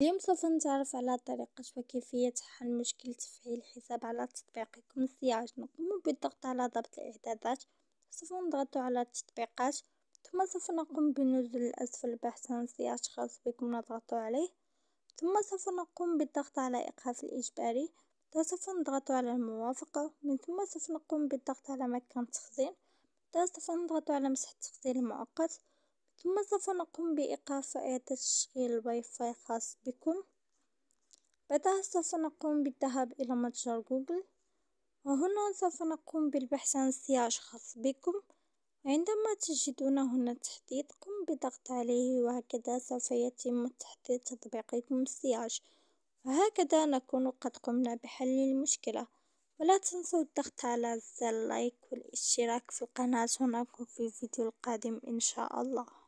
اليوم سوف نتعرف على طريقة وكيفية حل مشكل تفعيل حساب على تطبيقكم سياج نقوم بالضغط على ضبط الاعدادات سوف نضغط على التطبيقات ثم سوف نقوم بالنزول الأسفل البحث عن سياج خاص بكم نضغط عليه ثم سوف نقوم بالضغط على إيقاف الإجباري سوف نضغط على الموافقة من ثم سوف نقوم بالضغط على مكان التخزين سوف نضغط على مسح التخزين المؤقت ثم سوف نقوم بإيقاف أي تشغيل الواي فاي خاص بكم بعدها سوف نقوم بالذهاب إلى متجر جوجل وهنا سوف نقوم بالبحث عن سياج خاص بكم عندما تجدون هنا تحديد قم بضغط عليه وهكذا سوف يتم تحديد تطبيقكم السياج وهكذا نكون قد قمنا بحل المشكلة ولا تنسوا الضغط على زر اللايك والاشتراك في القناة ونراكم في الفيديو القادم إن شاء الله